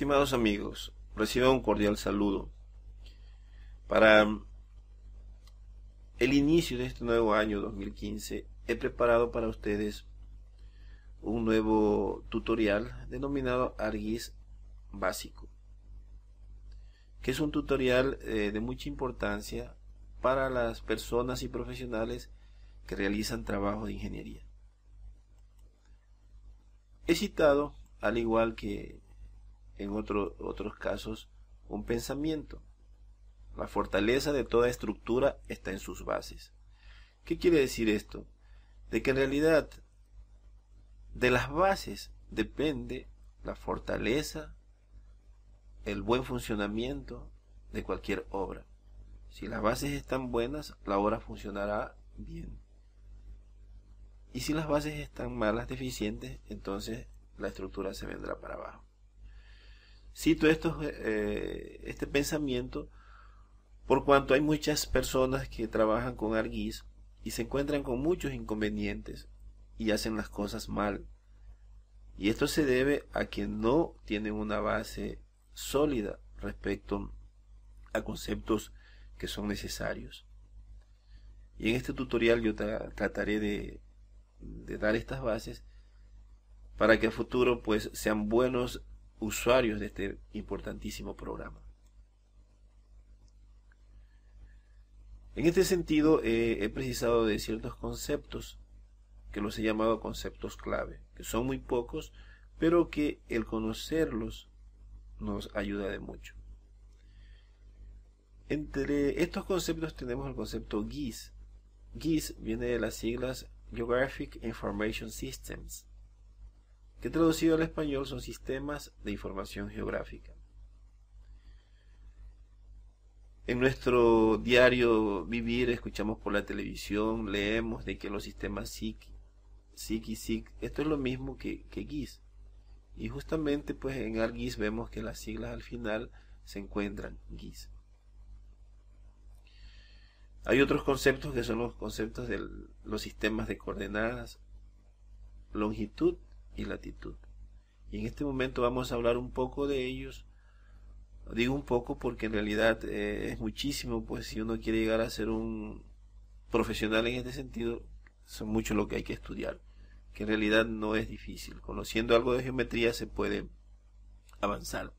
Estimados amigos, recibo un cordial saludo. Para el inicio de este nuevo año 2015 he preparado para ustedes un nuevo tutorial denominado Arguis básico, que es un tutorial eh, de mucha importancia para las personas y profesionales que realizan trabajo de ingeniería. He citado, al igual que en otros casos, un pensamiento. La fortaleza de toda estructura está en sus bases. ¿Qué quiere decir esto? De que en realidad de las bases depende la fortaleza, el buen funcionamiento de cualquier obra. Si las bases están buenas, la obra funcionará bien. Y si las bases están malas, deficientes, entonces la estructura se vendrá para abajo. Cito eh, eh, este pensamiento por cuanto hay muchas personas que trabajan con arguís y se encuentran con muchos inconvenientes y hacen las cosas mal. Y esto se debe a que no tienen una base sólida respecto a conceptos que son necesarios. Y en este tutorial yo trataré de, dar estas bases para que a futuro pues sean buenos usuarios de este importantísimo programa. En este sentido, eh, he precisado de ciertos conceptos que los he llamado conceptos clave, que son muy pocos, pero que el conocerlos nos ayuda de mucho. Entre estos conceptos tenemos el concepto GIS. GIS viene de las siglas Geographic Information Systems, que traducido al español son sistemas de información geográfica. En nuestro diario vivir escuchamos por la televisión, leemos de que los sistemas SIC, SIC y SIC, esto es lo mismo que, GIS. Y justamente pues en GIS vemos que las siglas al final se encuentran GIS. Hay otros conceptos que son los conceptos de los sistemas de coordenadas, longitud y latitud. Y en este momento vamos a hablar un poco de ellos. Digo un poco porque en realidad eh, es muchísimo, pues si uno quiere llegar a ser un profesional en este sentido, son mucho lo que hay que estudiar, que en realidad no es difícil. Conociendo algo de geometría se puede avanzar.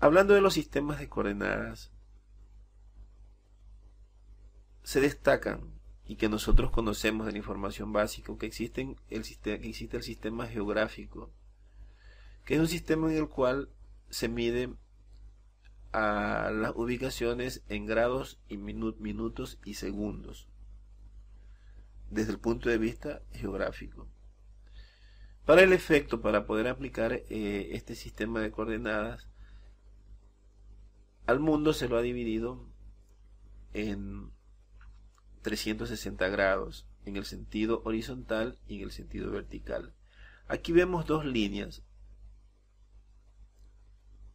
Hablando de los sistemas de coordenadas, se destacan y que nosotros conocemos de la información básica, que, existen el, que existe el sistema geográfico, que es un sistema en el cual se mide a las ubicaciones en grados y minutos y segundos desde el punto de vista geográfico. Para el efecto, para poder aplicar eh, este sistema de coordenadas, al mundo se lo ha dividido en 360 grados, en el sentido horizontal y en el sentido vertical. Aquí vemos dos líneas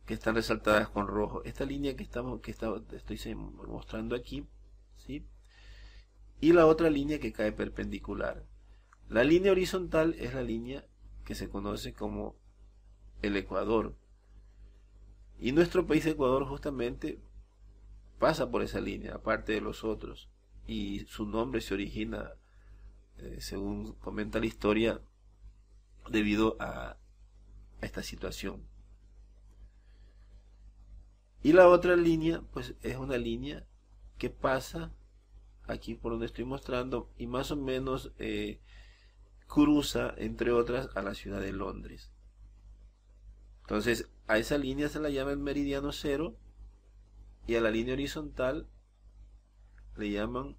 que están resaltadas con rojo. Esta línea que, estamos, que está, estoy mostrando aquí, ¿sí? y la otra línea que cae perpendicular. La línea horizontal es la línea que se conoce como el Ecuador. Y nuestro país Ecuador justamente pasa por esa línea, aparte de los otros y su nombre se origina, eh, según comenta la historia, debido a, esta situación. Y la otra línea, pues es una línea que pasa aquí por donde estoy mostrando y más o menos eh, cruza, entre otras, a la ciudad de Londres. Entonces, a esa línea se la llama el meridiano cero y a la línea horizontal le llaman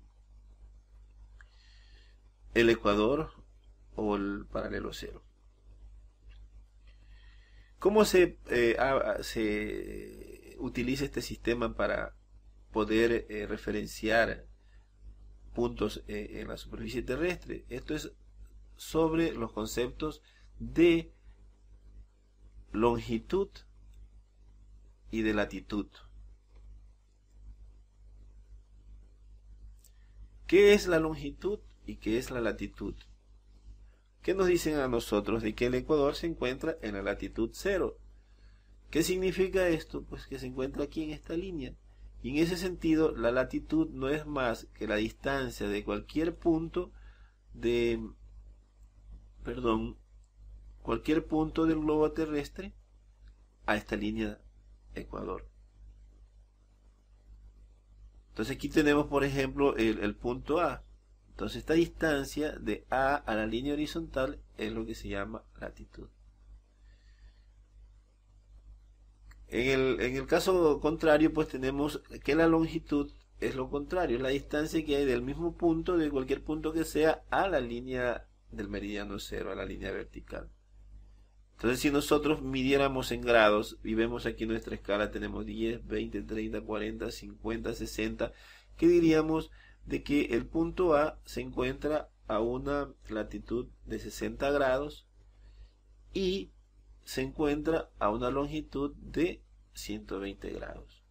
el ecuador o el paralelo cero. ¿Cómo se, eh, se utiliza este sistema para poder eh, referenciar puntos eh, en la superficie terrestre? Esto es sobre los conceptos de longitud y de latitud. ¿Qué es la longitud y qué es la latitud? ¿Qué nos dicen a nosotros de que el Ecuador se encuentra en la latitud cero? ¿Qué significa esto? Pues que se encuentra aquí en esta línea. Y en ese sentido, la latitud no es más que la distancia de cualquier punto de, perdón, cualquier punto del globo terrestre a esta línea Ecuador. Entonces aquí tenemos, por ejemplo, el, punto A. Entonces esta distancia de A a la línea horizontal es lo que se llama latitud. En el, en el, caso contrario, pues tenemos que la longitud es lo contrario, es la distancia que hay del mismo punto, de cualquier punto que sea, a la línea del meridiano cero, a la línea vertical. Entonces, si nosotros midiéramos en grados y vemos aquí nuestra escala, tenemos 10, 20, 30, 40, 50, 60, ¿qué diríamos? De que el punto A se encuentra a una latitud de 60 grados y se encuentra a una longitud de 120 grados.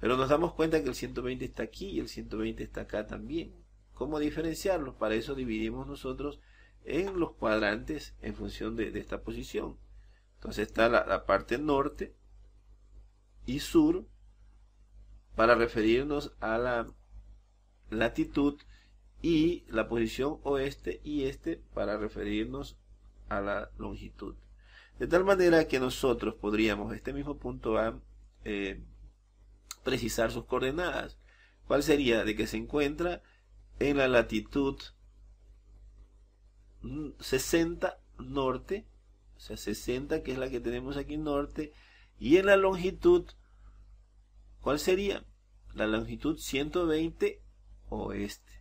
Pero nos damos cuenta que el 120 está aquí y el 120 está acá también. ¿Cómo diferenciarlos? Para eso dividimos nosotros en los cuadrantes en función de, esta posición. Entonces está la, parte norte y sur para referirnos a la latitud y la posición oeste y este para referirnos a la longitud. De tal manera que nosotros podríamos, este mismo punto A, eh, precisar sus coordenadas. ¿Cuál sería? De que se encuentra en la latitud 60 norte, o sea, 60 que es la que tenemos aquí norte, y en la longitud, ¿cuál sería? La longitud 120 oeste.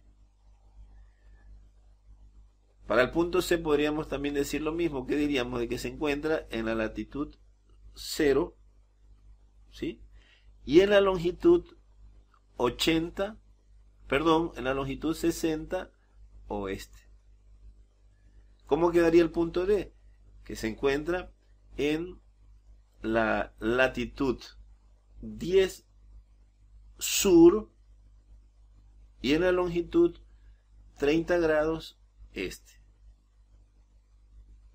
Para el punto C podríamos también decir lo mismo, que diríamos de que se encuentra en la latitud 0, ¿sí? Y en la longitud 80, perdón, en la longitud 60 oeste. ¿Cómo quedaría el punto D? Que se encuentra en la latitud 10 sur y en la longitud 30 grados este.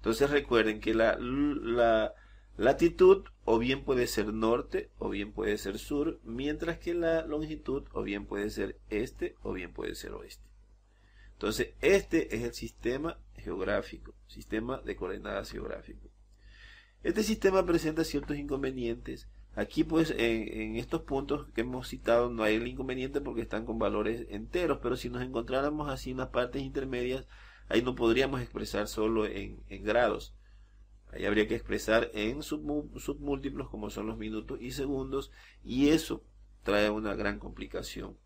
Entonces recuerden que la, la latitud o bien puede ser norte o bien puede ser sur, mientras que la longitud o bien puede ser este o bien puede ser oeste. Entonces, este es el sistema geográfico, sistema de coordenadas geográfico. Este sistema presenta ciertos inconvenientes. Aquí pues en, estos puntos que hemos citado no hay el inconveniente porque están con valores enteros, pero si nos encontráramos así en las partes intermedias, ahí no podríamos expresar solo en grados. Ahí habría que expresar en submúltiplos como son los minutos y segundos y eso trae una gran complicación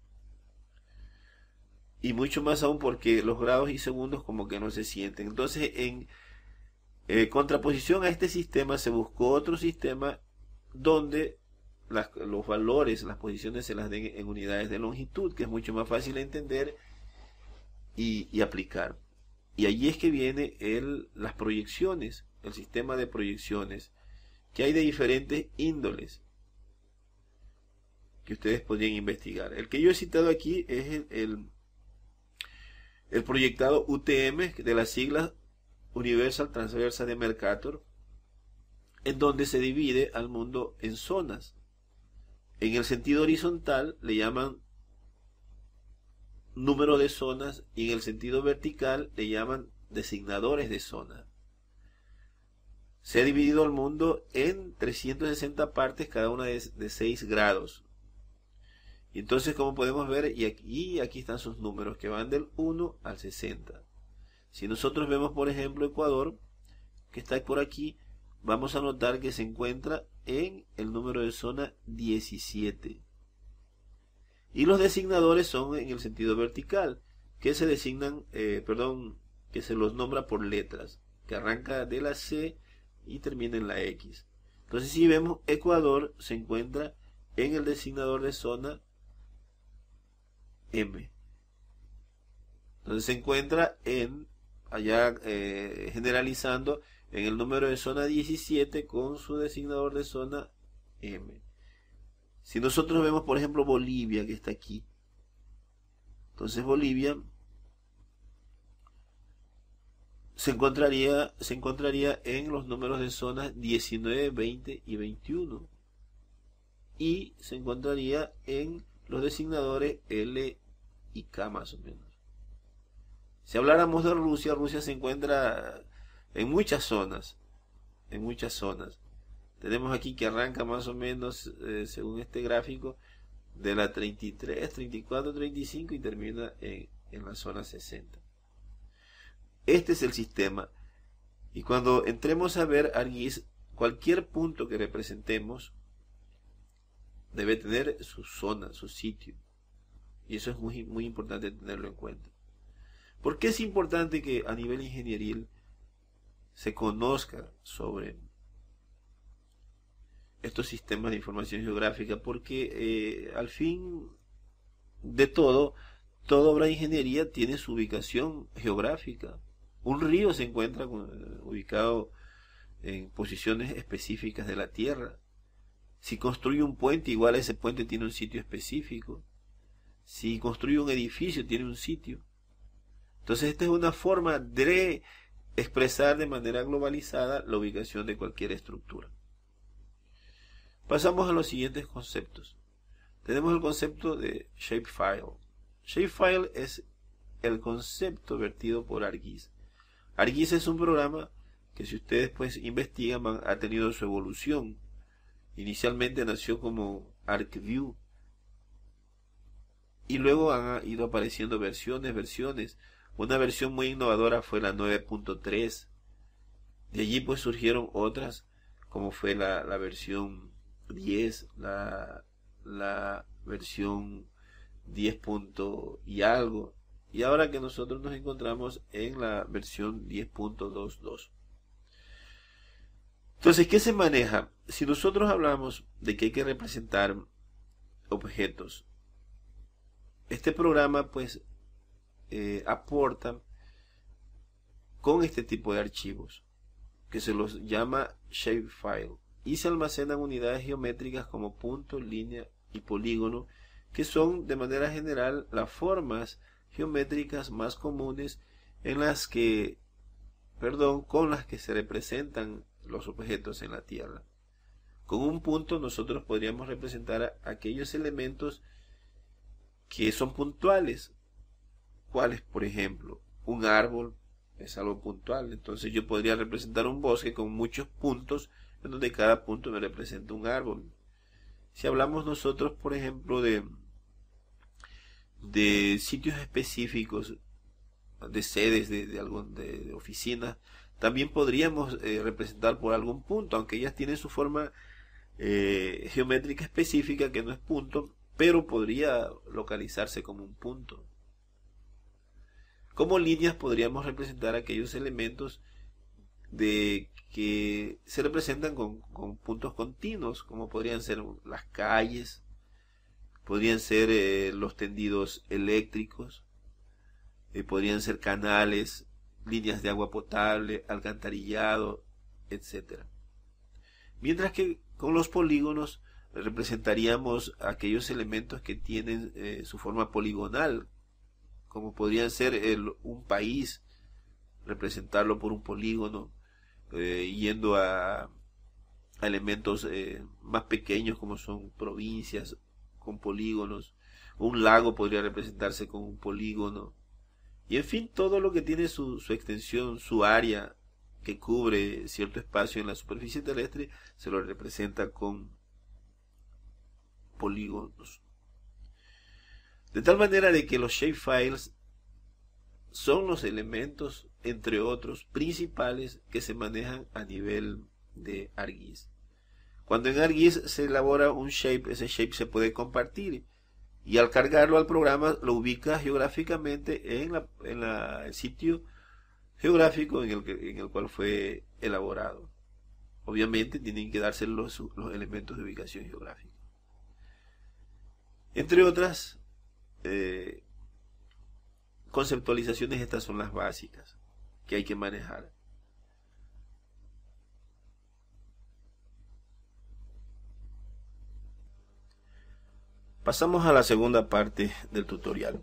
y mucho más aún porque los grados y segundos como que no se sienten. Entonces, en eh, contraposición a este sistema se buscó otro sistema donde los valores, las posiciones se las den en unidades de longitud, que es mucho más fácil de entender y, aplicar. Y allí es que viene el, las proyecciones, el sistema de proyecciones, que hay de diferentes índoles que ustedes podrían investigar. El que yo he citado aquí es el el proyectado UTM de las siglas Universal Transversa de Mercator, en donde se divide al mundo en zonas. En el sentido horizontal le llaman número de zonas y en el sentido vertical le llaman designadores de zona. Se ha dividido el mundo en 360 partes, cada una de 6 grados. Y entonces, como podemos ver, y aquí, aquí están sus números que van del 1 al 60. Si nosotros vemos, por ejemplo, Ecuador, que está por aquí, vamos a notar que se encuentra en el número de zona 17. Y los designadores son en el sentido vertical, que se designan, eh, perdón, que se los nombra por letras, que arranca de la C y termina en la X. Entonces si vemos Ecuador se encuentra en el designador de zona M. Entonces se encuentra en, allá eh, generalizando, en el número de zona 17 con su designador de zona M. Si nosotros vemos, por ejemplo, Bolivia, que está aquí, entonces Bolivia se encontraría, se encontraría en los números de zonas 19, 20 y 21. Y se encontraría en los designadores L y K más o menos. Si habláramos de Rusia, Rusia se encuentra en muchas zonas, en muchas zonas. Tenemos aquí que arranca más o menos, eh, según este gráfico, de la 33, 34, 35 y termina en, en la zona 60. Este es el sistema. Y cuando entremos a ver ARGIS, cualquier punto que representemos, debe tener su zona, su sitio. Y eso es muy, muy importante tenerlo en cuenta. ¿Por qué es importante que a nivel ingenieril se conozca sobre estos sistemas de información geográfica? Porque eh, al fin de todo, toda obra de ingeniería tiene su ubicación geográfica. Un río se encuentra ubicado en posiciones específicas de la Tierra si construye un puente, igual ese puente tiene un sitio específico. Si construye un edificio, tiene un sitio. Entonces esta es una forma de expresar de manera globalizada la ubicación de cualquier estructura. Pasamos a los siguientes conceptos. Tenemos el concepto de shapefile. Shapefile es el concepto vertido por ArcGIS. ArcGIS es un programa que si ustedes pues investigan ha tenido su evolución Inicialmente nació como ArcView y luego han ido apareciendo versiones, versiones. Una versión muy innovadora fue la 9.3. De allí pues surgieron otras, como fue la, versión 10, la, la versión 10. y algo. Y ahora que nosotros nos encontramos en la versión 10.22. Entonces, ¿qué se maneja? Si nosotros hablamos de que hay que representar objetos, este programa pues eh, aporta con este tipo de archivos, que se los llama shapefile, y se almacenan unidades geométricas como punto, línea y polígono, que son de manera general las formas geométricas más comunes en las que, perdón, con las que se representan los objetos en la Tierra. Con un punto nosotros podríamos representar aquellos elementos que son puntuales. ¿Cuáles? Por ejemplo, un árbol es algo puntual. Entonces yo podría representar un bosque con muchos puntos en donde cada punto me representa un árbol. Si hablamos nosotros, por ejemplo, de, de sitios específicos, de sedes de, algún, de, de oficinas, también podríamos eh, representar por algún punto, aunque ellas tienen su forma eh, geométrica específica que no es punto, pero podría localizarse como un punto. Como líneas podríamos representar aquellos elementos de que se representan con, puntos continuos, como podrían ser las calles, podrían ser eh, los tendidos eléctricos, podrían ser canales, líneas de agua potable, alcantarillado, etc. Mientras que con los polígonos representaríamos aquellos elementos que tienen eh, su forma poligonal, como podrían ser un país, representarlo por un polígono, eh, yendo a, elementos eh, más pequeños como son provincias con polígonos, un lago podría representarse con un polígono, y en fin, todo lo que tiene su, extensión, su área que cubre cierto espacio en la superficie terrestre, se lo representa con polígonos. De tal manera de que los shapefiles son los elementos, entre otros, principales que se manejan a nivel de ArcGIS. Cuando en ArcGIS se elabora un shape, ese shape se puede compartir y al cargarlo al programa lo ubica geográficamente en, el sitio geográfico en el, en el cual fue elaborado. Obviamente tienen que darse los, elementos de ubicación geográfica. Entre otras eh, conceptualizaciones, estas son las básicas que hay que manejar. Pasamos a la segunda parte del tutorial,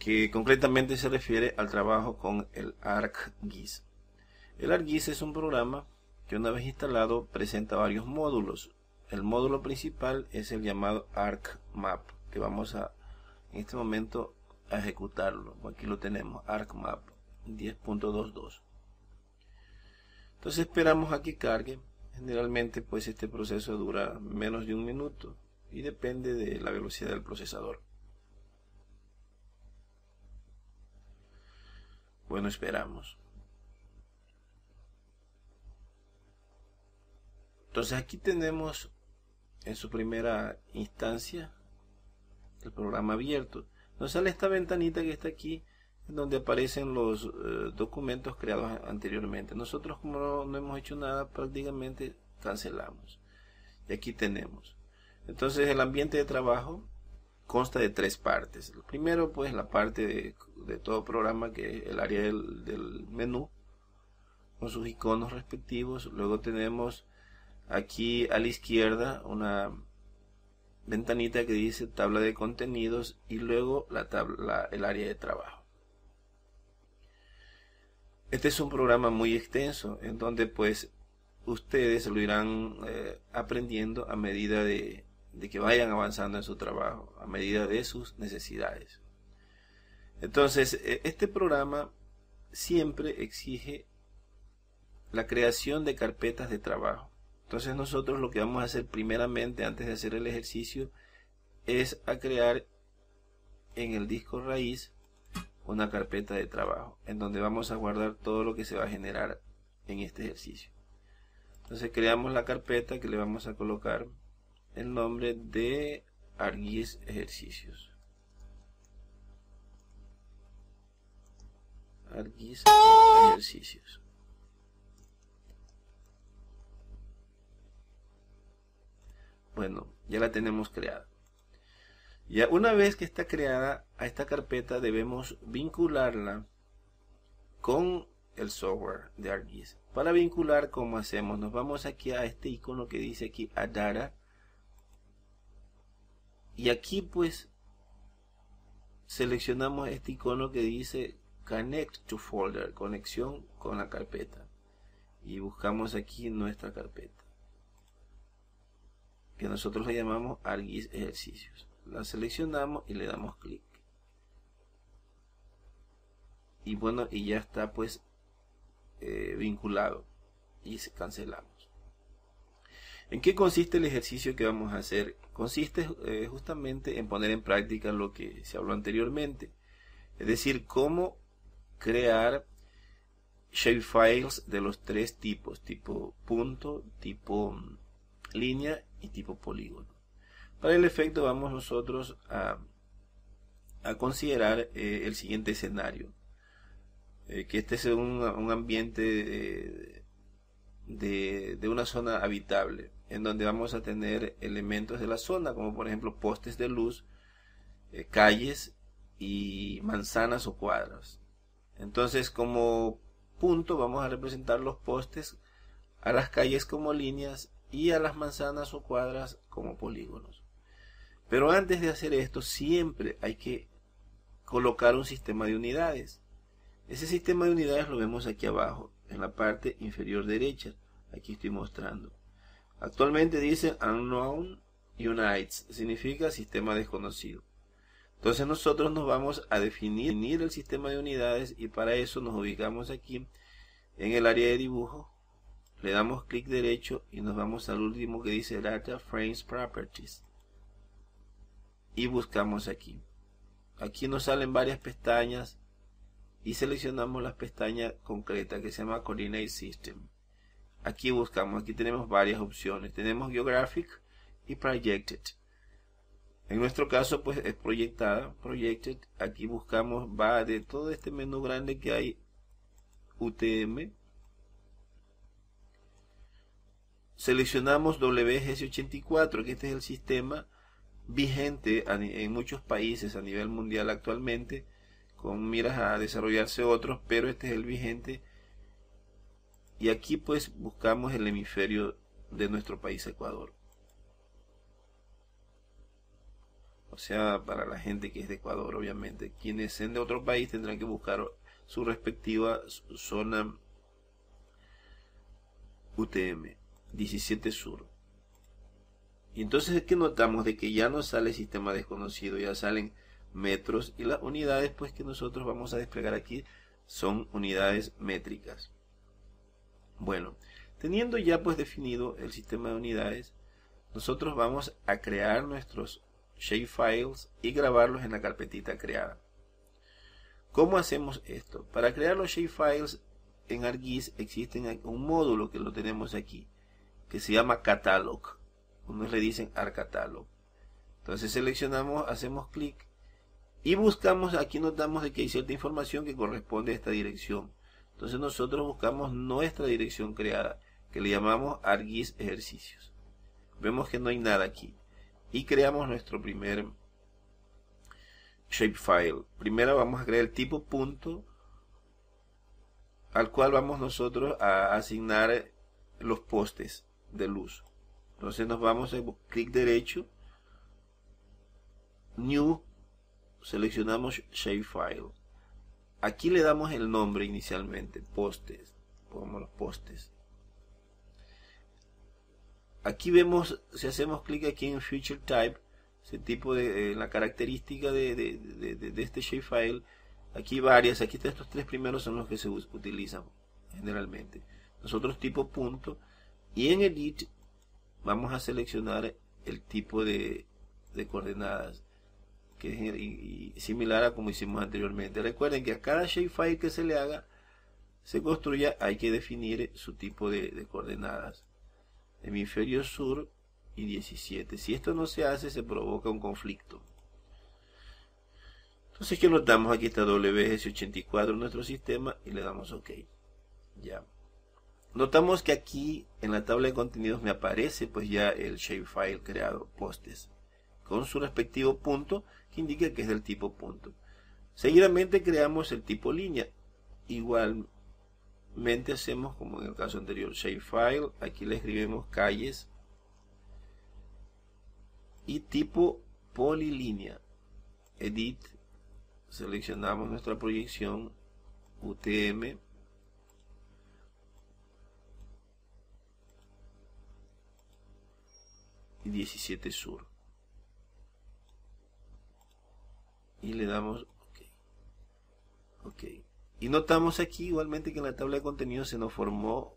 que concretamente se refiere al trabajo con el ArcGIS. El ArcGIS es un programa que una vez instalado presenta varios módulos. El módulo principal es el llamado ArcMap, que vamos a en este momento a ejecutarlo. Aquí lo tenemos, ArcMap 10.22. Entonces esperamos a que cargue. Generalmente pues este proceso dura menos de un minuto y depende de la velocidad del procesador. Bueno, esperamos. Entonces aquí tenemos en su primera instancia el programa abierto. Nos sale esta ventanita que está aquí donde aparecen los eh, documentos creados anteriormente. Nosotros como no hemos hecho nada prácticamente cancelamos. Y aquí tenemos entonces el ambiente de trabajo consta de tres partes. El primero, pues la parte de, todo programa, que es el área del, menú, con sus iconos respectivos. Luego tenemos aquí a la izquierda una ventanita que dice tabla de contenidos y luego la tabla, el área de trabajo. Este es un programa muy extenso en donde pues ustedes lo irán eh, aprendiendo a medida de de que vayan avanzando en su trabajo a medida de sus necesidades. Entonces, e, este programa siempre exige la creación de carpetas de trabajo. Entonces nosotros lo que vamos a hacer primeramente antes de hacer el ejercicio es a crear en el disco raíz una carpeta de trabajo en donde vamos a guardar todo lo que se va a generar en este ejercicio. Entonces creamos la carpeta que le vamos a colocar el nombre de ARGIS Ejercicios. ARGIS Ejercicios. Bueno, ya la tenemos creada. Ya una vez que está creada a esta carpeta debemos vincularla con el software de ArcGIS. Para vincular, como hacemos? Nos vamos aquí a este icono que dice aquí a data y aquí pues seleccionamos este icono que dice Connect to Folder, conexión con la carpeta. Y buscamos aquí nuestra carpeta, que nosotros le llamamos ArcGIS Ejercicios. La seleccionamos y le damos clic. Y bueno, y ya está pues eh, vinculado y se cancelamos. ¿En qué consiste el ejercicio que vamos a hacer consiste eh, justamente en poner en práctica lo que se habló anteriormente, es decir, cómo crear shapefiles de los tres tipos, tipo punto, tipo mm, línea y tipo polígono. Para el efecto vamos nosotros a, considerar eh, el siguiente escenario, eh, que este es un ambiente de, una zona habitable, en donde vamos a tener elementos de la zona, como por ejemplo postes de luz, eh, calles y manzanas o cuadras. Entonces como punto vamos a representar los postes, a las calles como líneas y a las manzanas o cuadras como polígonos. Pero antes de hacer esto siempre hay que colocar un sistema de unidades. Ese sistema de unidades lo vemos aquí abajo en la parte inferior derecha. Aquí estoy mostrando. Actualmente dice Unknown Unites, significa sistema desconocido. Entonces nosotros nos vamos a definir, el sistema de unidades y para eso nos ubicamos aquí en el área de dibujo. Le damos clic derecho y nos vamos al último que dice Data Frames Properties. Y buscamos aquí. Aquí nos salen varias pestañas y seleccionamos la pestaña concreta que se llama Coordinate System. Aquí buscamos, aquí tenemos varias opciones. Tenemos Geographic y Projected. En nuestro caso, pues es proyectada, Projected. Aquí buscamos, va de todo este menú grande que hay, UTM. Seleccionamos WGS84, que este es el sistema vigente en muchos países a nivel mundial actualmente con miras a desarrollarse otros, pero este es el vigente. Y aquí pues buscamos el hemisferio de nuestro país Ecuador. O sea, para la gente que es de Ecuador, obviamente. Quienes sean de otro país tendrán que buscar su respectiva zona UTM, 17 Sur. Y entonces es que notamos de que ya no sale sistema desconocido, ya salen metros y las unidades pues que nosotros vamos a desplegar aquí son unidades métricas. Bueno, teniendo ya pues definido el sistema de unidades, nosotros vamos a crear nuestros shapefiles y grabarlos en la carpetita creada. ¿Cómo hacemos esto? Para crear los shapefiles en ArcGIS existe un módulo que lo tenemos aquí, que se llama catalog. Unos le dicen ArcCatalog. Entonces seleccionamos, hacemos clic y buscamos, aquí notamos de que hay cierta información que corresponde a esta dirección. Entonces nosotros buscamos nuestra dirección creada, que le llamamos argis ejercicios. Vemos que no hay nada aquí. Y creamos nuestro primer shapefile. Primero vamos a crear el tipo punto, al cual vamos nosotros a asignar los postes de luz. Entonces nos vamos a clic derecho, New seleccionamos Shapefile. Aquí le damos el nombre inicialmente, postes, pongamos los postes. Aquí vemos, si hacemos clic aquí en Feature Type, ese tipo de eh, la característica de, de, de, este shapefile, aquí varias, aquí estos tres primeros son los que se utilizan generalmente. Nosotros tipo punto y en Edit vamos a seleccionar el tipo de, de coordenadas que es y, similar a como hicimos anteriormente. Recuerden que a cada shapefile que se le haga, se construya, hay que definir su tipo de, coordenadas. Hemisferio sur y 17. Si esto no se hace, se provoca un conflicto. Entonces, ¿qué notamos? Aquí está WS84 en nuestro sistema y le damos OK. Ya. Notamos que aquí en la tabla de contenidos me aparece pues ya el shapefile creado postes con su respectivo punto indica que es del tipo punto. Seguidamente creamos el tipo línea. Igualmente hacemos como en el caso anterior, shapefile, aquí le escribimos calles y tipo polilínea. Edit, seleccionamos nuestra proyección UTM. y 17 sur y le damos ok. Ok. Y notamos aquí igualmente que en la tabla de contenido se nos formó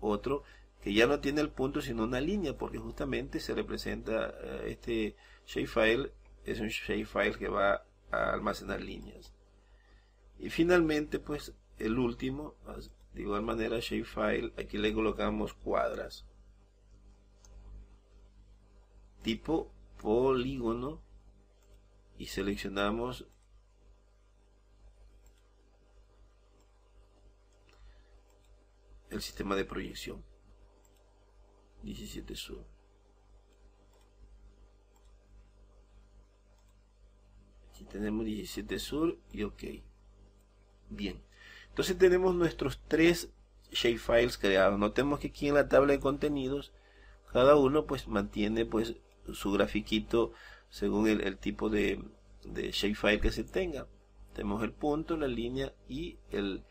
otro que ya no tiene el punto sino una línea porque justamente se representa eh, este shapefile es un shapefile que va a almacenar líneas. Y finalmente pues el último, de igual manera shapefile, aquí le colocamos cuadras tipo polígono y seleccionamos el sistema de proyección 17 sur aquí tenemos 17 sur y ok bien entonces tenemos nuestros tres shapefiles creados notemos que aquí en la tabla de contenidos cada uno pues mantiene pues su grafiquito según el, tipo de, de, shapefile que se tenga. Tenemos el punto, la línea y el,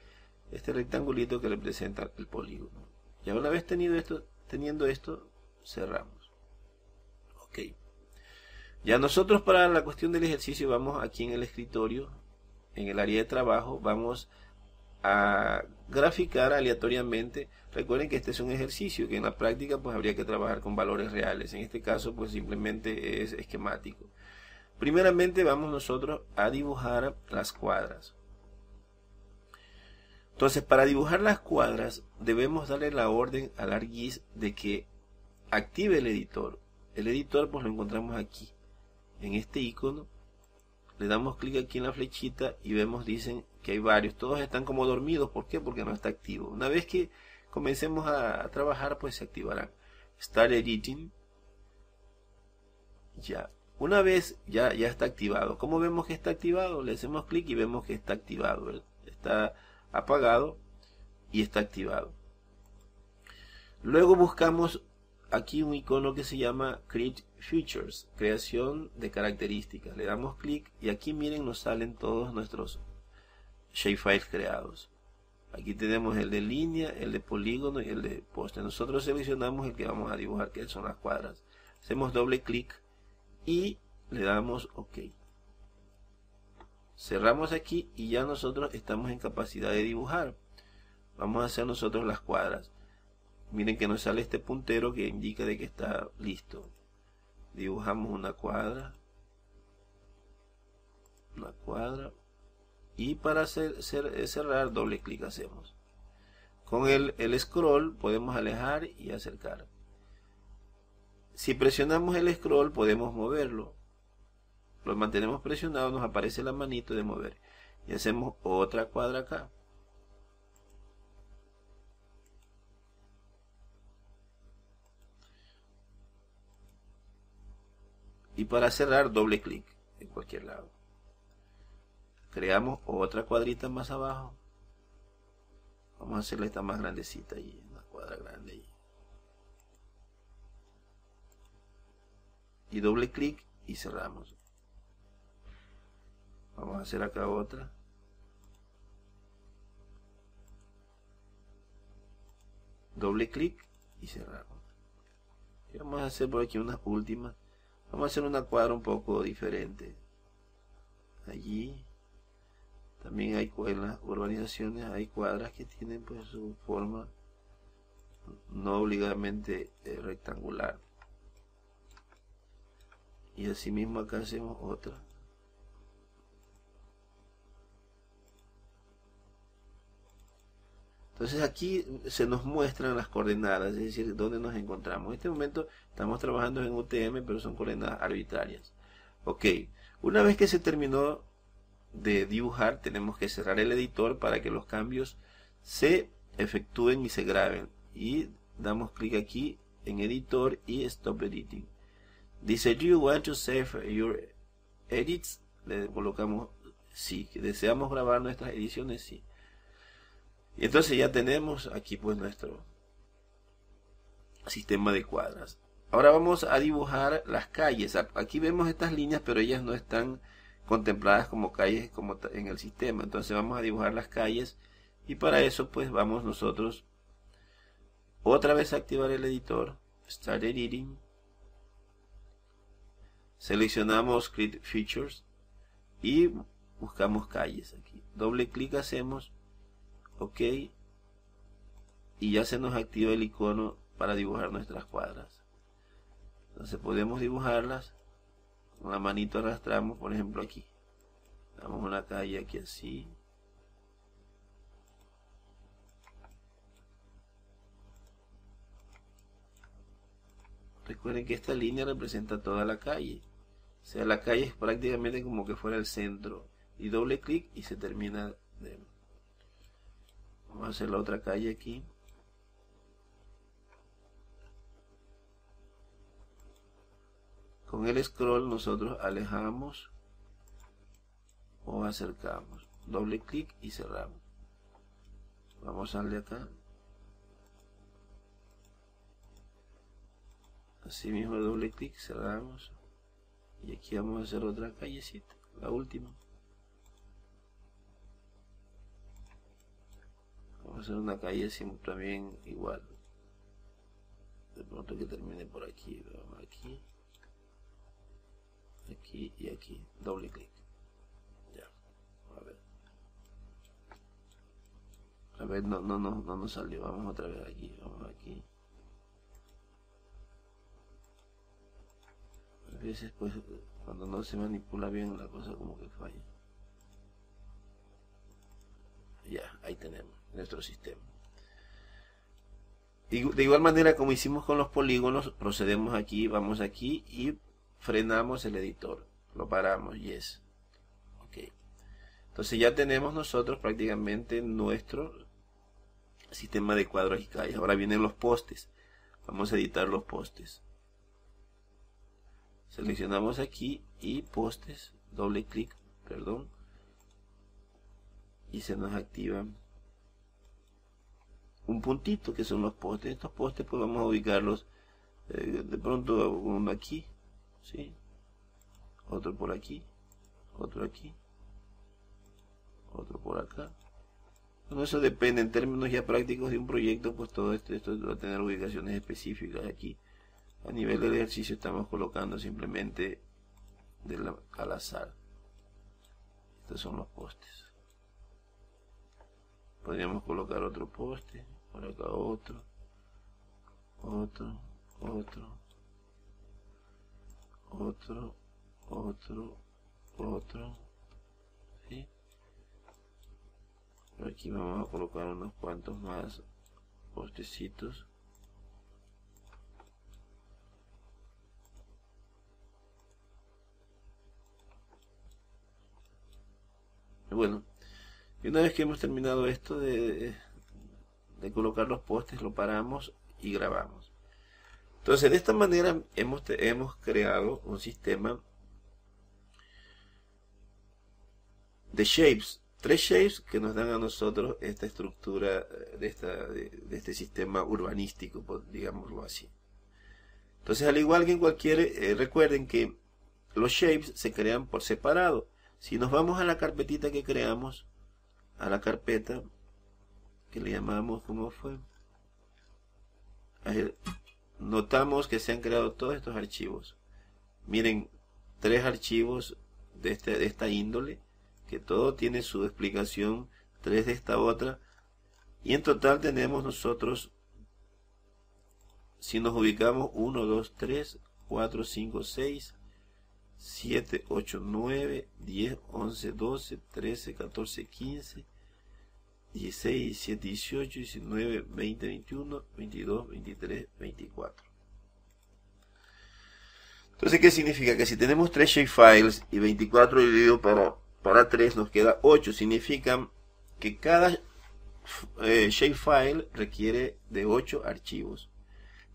este rectangulito que representa el polígono. Ya una vez tenido esto, teniendo esto, cerramos. Ok. Ya nosotros para la cuestión del ejercicio vamos aquí en el escritorio, en el área de trabajo, vamos a graficar aleatoriamente Recuerden que este es un ejercicio que en la práctica pues habría que trabajar con valores reales. En este caso pues simplemente es esquemático. Primeramente vamos nosotros a dibujar las cuadras. Entonces para dibujar las cuadras debemos darle la orden al ArcGIS de que active el editor. El editor pues lo encontramos aquí, en este icono. Le damos clic aquí en la flechita y vemos dicen que hay varios. Todos están como dormidos. ¿Por qué? Porque no está activo. Una vez que comencemos a, trabajar, pues se activará Start editing. Ya. Una vez ya, ya está activado. ¿Cómo vemos que está activado? Le hacemos clic y vemos que está activado. Está apagado y está activado. Luego buscamos aquí un icono que se llama Create Features, creación de características. Le damos clic y aquí miren nos salen todos nuestros shapefiles creados. Aquí tenemos el de línea, el de polígono y el de poste. Nosotros seleccionamos el que vamos a dibujar, que son las cuadras. Hacemos doble clic y le damos OK. Cerramos aquí y ya nosotros estamos en capacidad de dibujar. Vamos a hacer nosotros las cuadras. Miren que nos sale este puntero que indica de que está listo. Dibujamos una cuadra. Una cuadra y para eh, cerrar doble clic hacemos. Con el, el scroll podemos alejar y acercar. Si presionamos el scroll podemos moverlo. Lo mantenemos presionado, nos aparece la manito de mover. Y hacemos otra cuadra acá. Y para cerrar doble clic en cualquier lado creamos otra cuadrita más abajo vamos a hacerle esta más grandecita ahí una cuadra grande ahí. y doble clic y cerramos vamos a hacer acá otra doble clic y cerramos y vamos a hacer por aquí unas últimas vamos a hacer una cuadra un poco diferente allí también hay en las urbanizaciones, hay cuadras que tienen pues su forma no obligadamente eh, rectangular. Y mismo acá hacemos otra. Entonces aquí se nos muestran las coordenadas, es decir, dónde nos encontramos. En este momento estamos trabajando en UTM, pero son coordenadas arbitrarias. Ok, una vez que se terminó de dibujar tenemos que cerrar el editor para que los cambios se efectúen y se graben y damos clic aquí en editor y stop editing dice do you want to save your edits le colocamos sí deseamos grabar nuestras ediciones sí y entonces ya tenemos aquí pues nuestro sistema de cuadras ahora vamos a dibujar las calles aquí vemos estas líneas pero ellas no están contempladas como calles como en el sistema. Entonces vamos a dibujar las calles y para eso pues vamos nosotros otra vez a activar el editor, Start Editing, seleccionamos Create Features y buscamos calles aquí. Doble clic hacemos, ok, y ya se nos activa el icono para dibujar nuestras cuadras. Entonces podemos dibujarlas con la manito arrastramos, por ejemplo, aquí. Damos una calle aquí así. Recuerden que esta línea representa toda la calle. O sea, la calle es prácticamente como que fuera el centro. Y doble clic y se termina. Vamos a hacer la otra calle aquí. Con el scroll nosotros alejamos o acercamos. Doble clic y cerramos. Vamos al de acá. Así mismo doble clic, cerramos. Y aquí vamos a hacer otra callecita, la última. Vamos a hacer una calle también igual. De pronto que termine por aquí, vamos aquí y aquí. Doble clic. Ya. A ver. A ver, no, no, no, no nos salió. Vamos otra vez aquí. Vamos aquí. A veces, pues, cuando no se manipula bien, la cosa como que falla. Ya, ahí tenemos nuestro sistema. de igual manera como hicimos con los polígonos, procedemos aquí, vamos aquí y frenamos el editor, lo paramos, yes. Ok. Entonces ya tenemos nosotros prácticamente nuestro sistema de cuadros y calles. Ahora vienen los postes. Vamos a editar los postes. Seleccionamos aquí y postes, doble clic, perdón. Y se nos activa un puntito que son los postes. Estos postes pues vamos a ubicarlos eh, de pronto uno aquí, ¿sí? Otro por aquí, otro aquí, otro por acá. Bueno, eso depende en términos ya prácticos de un proyecto, pues todo esto, esto va a tener ubicaciones específicas aquí. A nivel del ejercicio estamos colocando simplemente al azar. Estos son los postes. Podríamos colocar otro poste, por acá otro, otro, otro, otro, otro, otro, Aquí vamos a colocar unos cuantos más postecitos. bueno y una vez que hemos terminado esto de, de colocar los postes lo paramos y grabamos entonces, de esta manera hemos, creado un sistema de shapes, tres shapes que nos dan a nosotros esta estructura eh, de, de, este sistema urbanístico, digámoslo así. Entonces, al igual que en cualquier, eh, recuerden que los shapes se crean por separado. Si nos vamos a la carpetita que creamos, a la carpeta que le llamamos, ¿cómo fue? notamos que se han creado todos estos archivos. Miren, tres archivos de, este, de esta índole, que todo tiene su explicación, tres de esta otra, y en total tenemos nosotros, si nos ubicamos, 1, 2, 3, 4, 5, 6, 7, 8, 9, 10, 11, 12, 13, 14, 15, 16, 17, 18, 19, 20, 21, 22, 23, 24. Entonces, ¿qué significa? Que si tenemos 3 shapefiles y 24 dividido por para 3 nos queda 8. Significa que cada eh, shapefile requiere de 8 archivos.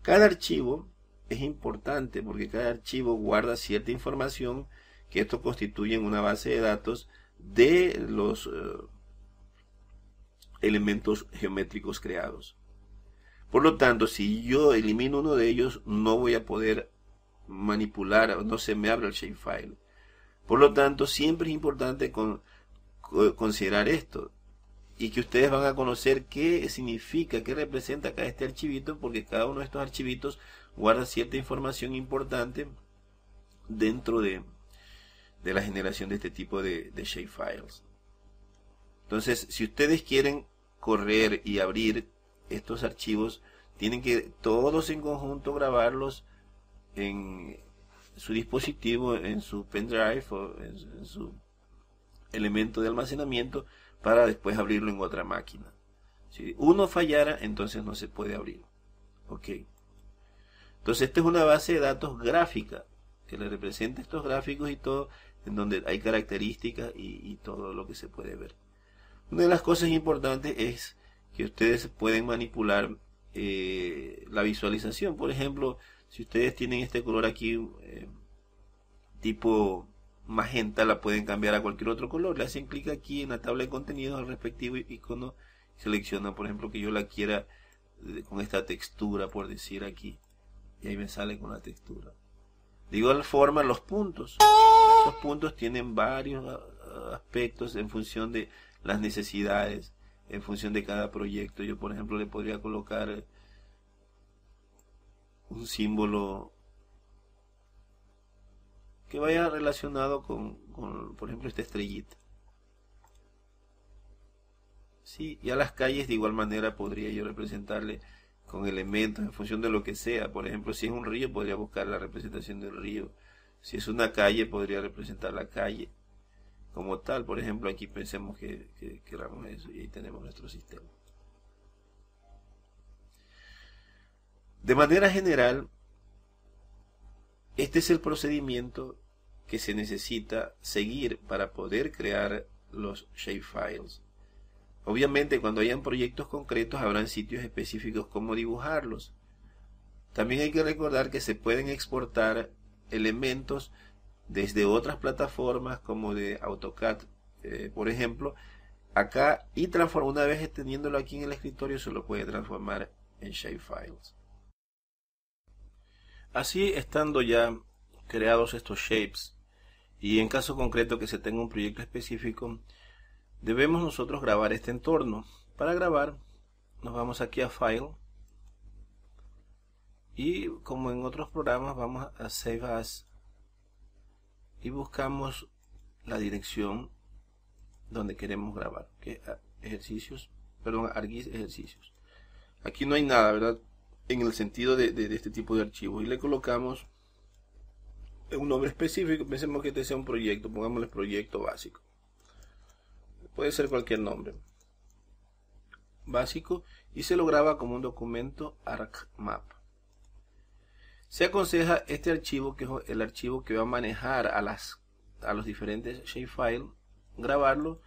Cada archivo es importante porque cada archivo guarda cierta información que esto constituye en una base de datos de los... Eh, elementos geométricos creados. Por lo tanto, si yo elimino uno de ellos, no voy a poder manipular, no se me abre el shapefile. Por lo tanto, siempre es importante considerar esto y que ustedes van a conocer qué significa, qué representa cada este archivito, porque cada uno de estos archivitos guarda cierta información importante dentro de, la generación de este tipo de, de shapefiles. Entonces, si ustedes quieren correr y abrir estos archivos, tienen que todos en conjunto grabarlos en su dispositivo, en su pendrive o en, su elemento de almacenamiento para después abrirlo en otra máquina. Si uno fallara, entonces no se puede abrir. Ok. Entonces, esta es una base de datos gráfica que le representa estos gráficos y todo, en donde hay características y todo lo que se puede ver. Una de las cosas importantes es que ustedes pueden manipular eh, la visualización. Por ejemplo, si ustedes tienen este color aquí eh, tipo magenta, la pueden cambiar a cualquier otro color. Le hacen clic aquí en la tabla de contenidos al respectivo icono. Selecciona, por ejemplo, que yo la quiera eh, con esta textura, por decir aquí. Y ahí me sale con la textura. De igual forma, los puntos. Estos puntos tienen varios ah, aspectos en función de las necesidades en función de cada proyecto. Yo, por ejemplo, le podría colocar un símbolo que vaya relacionado con, por ejemplo, esta estrellita. Sí, y a las calles de igual manera podría yo representarle con elementos en función de lo que sea. Por ejemplo, si es un río, podría buscar la representación del río. Si es una calle, podría representar la calle como tal. Por ejemplo, aquí pensemos que, queramos eso y ahí tenemos nuestro sistema. De manera general, este es el procedimiento que se necesita seguir para poder crear los shapefiles. Obviamente cuando hayan proyectos concretos habrán sitios específicos como dibujarlos. También hay que recordar que se pueden exportar elementos desde otras plataformas como de AutoCAD, eh, por ejemplo, acá y transforma, una vez teniéndolo aquí en el escritorio, se lo puede transformar en shapefiles. Así, estando ya creados estos shapes, y en caso concreto que se tenga un proyecto específico, debemos nosotros grabar este entorno. Para grabar, nos vamos aquí a File, y como en otros programas, vamos a Save As y buscamos la dirección donde queremos grabar. Ejercicios, perdón, ejercicios. Aquí no hay nada, ¿verdad? En el sentido de, este tipo de archivo. Y le colocamos un nombre específico. Pensemos que este sea un proyecto. Pongámosle proyecto básico. Puede ser cualquier nombre. Básico. Y se lo graba como un documento ArcMap. Se aconseja este archivo, que es el archivo que va a manejar a, las, a los diferentes shapefiles, grabarlo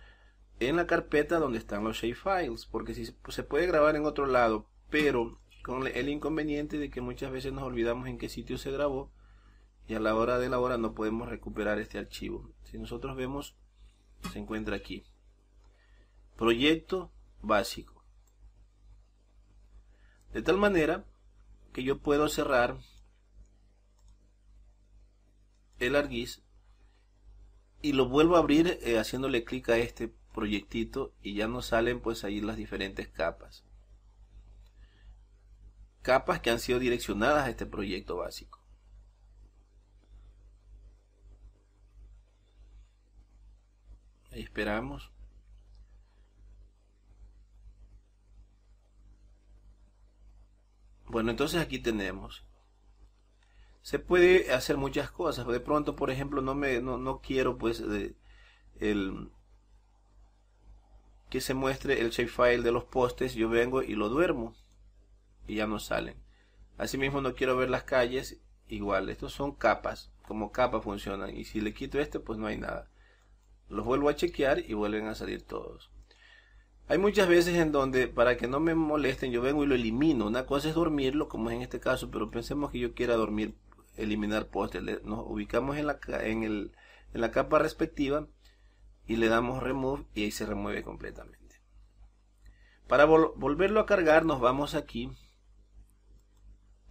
en la carpeta donde están los shapefiles, porque si, se puede grabar en otro lado, pero con el inconveniente de que muchas veces nos olvidamos en qué sitio se grabó y a la hora de la hora no podemos recuperar este archivo. Si nosotros vemos, se encuentra aquí. Proyecto básico. De tal manera que yo puedo cerrar el y lo vuelvo a abrir eh, haciéndole clic a este proyectito y ya nos salen pues ahí las diferentes capas. Capas que han sido direccionadas a este proyecto básico. Ahí esperamos. Bueno, entonces aquí tenemos se puede hacer muchas cosas. De pronto, por ejemplo, no me no, no quiero pues el que se muestre el shapefile de los postes, yo vengo y lo duermo y ya no salen. Asimismo no quiero ver las calles igual, estos son capas, como capas funcionan y si le quito este pues no hay nada. Los vuelvo a chequear y vuelven a salir todos. Hay muchas veces en donde para que no me molesten yo vengo y lo elimino. Una cosa es dormirlo, como es en este caso, pero pensemos que yo quiera dormir eliminar postes. Nos ubicamos en la, en, la capa respectiva y le damos remove y ahí se remueve completamente. Para volverlo a cargar nos vamos aquí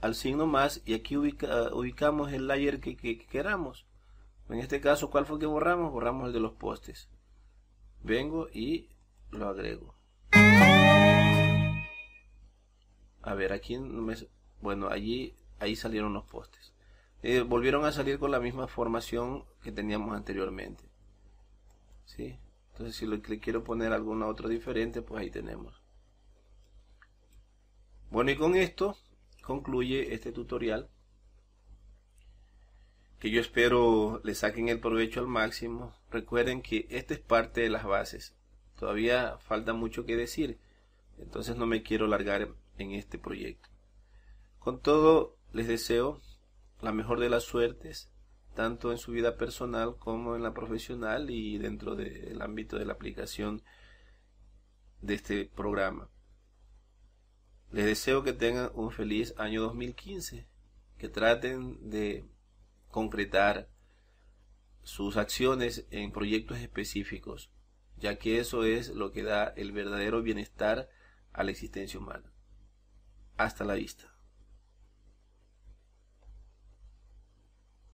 al signo más y aquí ubicamos el layer que, queramos. En este caso, ¿cuál fue que borramos? Borramos el de los postes. Vengo y lo agrego. A ver, aquí, me, bueno, allí, ahí salieron los postes. Eh, volvieron a salir con la misma formación que teníamos anteriormente. ¿Sí? Entonces si le, quiero poner alguna otra diferente, pues ahí tenemos. Bueno, y con esto concluye este tutorial. Que yo espero le saquen el provecho al máximo. Recuerden que esta es parte de las bases. Todavía falta mucho que decir. Entonces no me quiero largar en este proyecto. Con todo, les deseo la mejor de las suertes, tanto en su vida personal como en la profesional y dentro del ámbito de la aplicación de este programa. Les deseo que tengan un feliz año 2015, que traten de concretar sus acciones en proyectos específicos, ya que eso es lo que da el verdadero bienestar a la existencia humana. Hasta la vista.